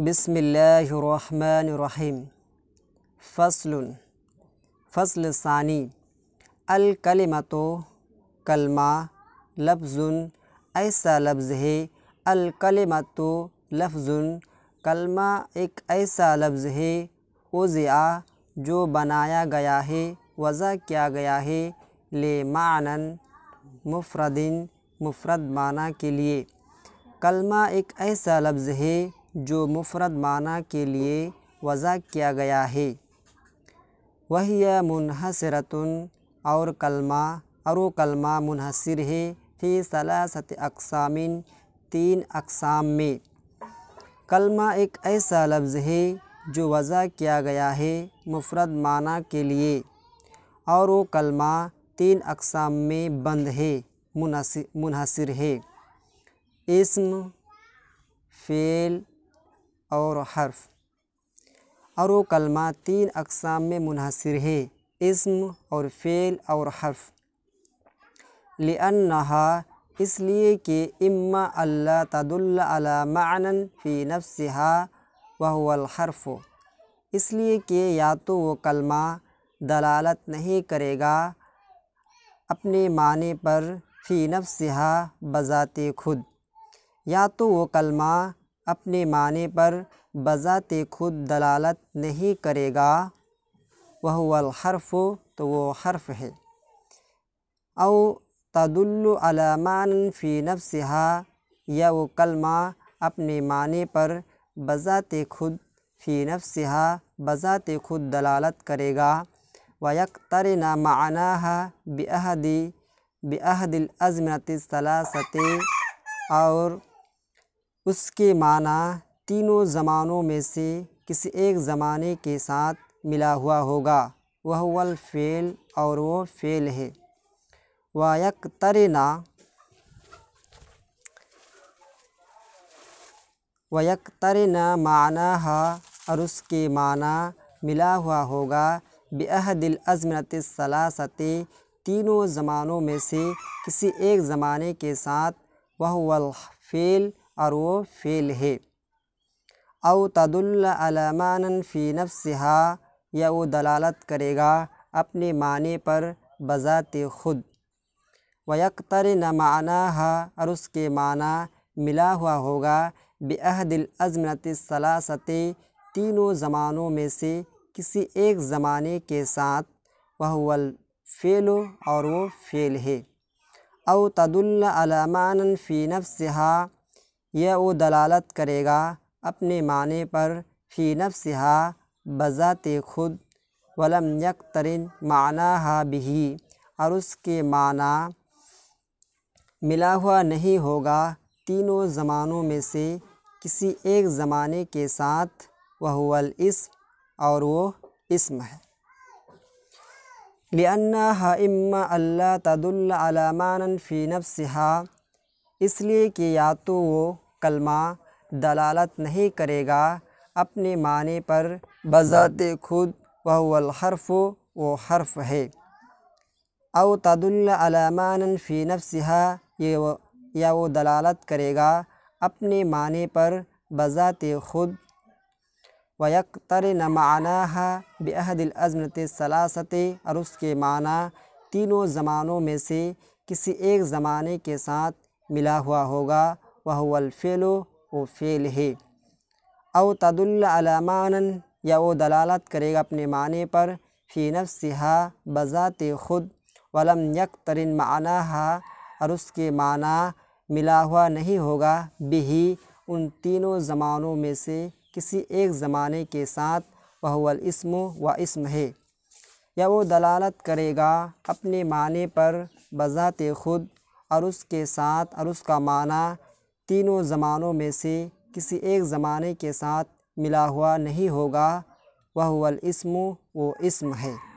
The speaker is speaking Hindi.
बिसमीम फ़सल फ़सल सानी अलकलमा तो कलमा लफ्ज़ुन ऐसा लफ्ज़ है अलकलमा तो लफ्ज़ुन कलमा एक ऐसा लफ्ज़ है वज़ा जो बनाया गया है वज़ा किया गया है ले मानन मुफरदिन मुफरद माना के लिए कलमा एक ऐसा लफ्ज़ है जो मुफरद माना के लिए वज़ा किया गया है वही यह मुनहसरतन और कलमा और कलमा मुनहसर है फ़ी सलासत अकसामिन तीन अकसाम में कलमा एक ऐसा लफ्ज़ है जो वज़ा किया गया है मुफरद माना के लिए और वो कलमा तीन अकसाम में बंद है मुनहसर है इसम फेल और हर्फ और वो कलमा तीन अकसाम में मुनहसर है इसम और फ़ेल और हर्फ लिअन्नहा इसलिए कि इम्मा अल्ला तदुल्ला मानन फ़ी नफ्सहा वह हर्फ इसलिए कि या तो वो कलमा दलालत नहीं करेगा अपने माने पर फ़ी नफ्सहा बज़ाते खुद या तो वो कलमा अपने माने पर बज़ात खुद दलालत नहीं करेगा वह हरफ़ तो वो हर्फ है अव तदुल्लमान फ़ी नफसहा या वो कलमा अपने माने पर बज़ात खुद फ़ी नफसहा बज़ात खुद दलालत करेगा वक्तर न माना बेहदी बेहदिल अजमत सलासत और उसके माना तीनों ज़मानों में से किसी एक ज़माने के साथ मिला हुआ होगा वह वल फ़ेल और वो फ़ेल है वायक तरना वयक तरेना माना है और उसके माना मिला हुआ होगा बेहदिल अजमत सलासते तीनों ज़मानों में से किसी एक ज़माने के साथ वह वल फ़ेल और वो फेल है अव तदुल्लामान फ़ी हा या वो दलालत करेगा अपने माने पर बज़ात खुद वयकतर न माना है और उसके माना मिला हुआ होगा बेहदिल अजमत सलासत तीनों ज़मानों में से किसी एक ज़माने के साथ वह वल फेल और वो फेल है अव तदुल्लामान फ़ी हा यह वो दलालत करेगा अपने माने पर फ़ी हा बज़ात खुद वलम यक तरीन माना हा बिही और उसके माना मिला हुआ नहीं होगा तीनों ज़मानों में से किसी एक ज़माने के साथ वल इसम और वो इसम है लियन्ना इम्मा अल्लाह तदुल्लामान फ़ी नफ्सहा इसलिए कि या तो वो कलमा दलालत नहीं करेगा अपने माने पर बज़ात खुद वहलहरफ़ वो हर्फ है अव तदुल्लामान फ़ी नफसहा ये वो या वो दलालत करेगा अपने माने पर बज़ात खुद न माना बेहदिलज़मत सलासत और उसके माना तीनों ज़मानों में से किसी एक ज़माने के साथ मिला हुआ होगा वह फ़ेलो व फ़ेल है अव तदुल्लामान या वो दलालत करेगा अपने माने पर फ़ी नफ़ नफसिहा बज़ात खुद वलम यक तरिन माना हा और उसके माना मिला हुआ नहीं होगा बिही उन तीनों ज़मानों में से किसी एक ज़माने के साथ वह इसम व इसम है या वो दलालत करेगा अपने माने पर बज़ात खुद और उसके साथ और उसका माना तीनों ज़मानों में से किसी एक ज़माने के साथ मिला हुआ नहीं होगा वह वल इसम वो इसम है